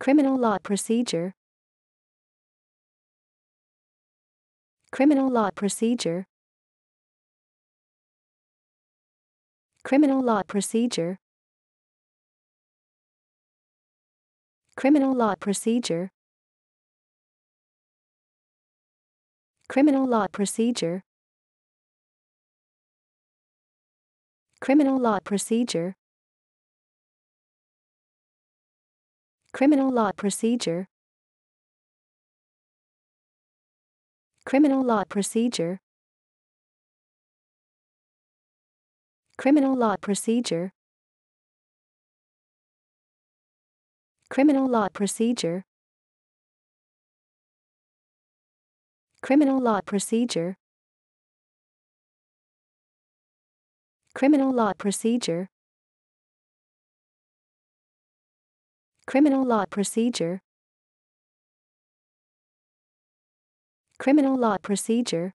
Criminal law procedure. Criminal law procedure. Criminal law procedure. Criminal law procedure. Criminal law procedure. Criminal law procedure. Criminal law procedure. Criminal law procedure. Criminal law procedure. Criminal law procedure. Criminal law procedure. Criminal law procedure. Criminal Law Procedure Criminal Law Procedure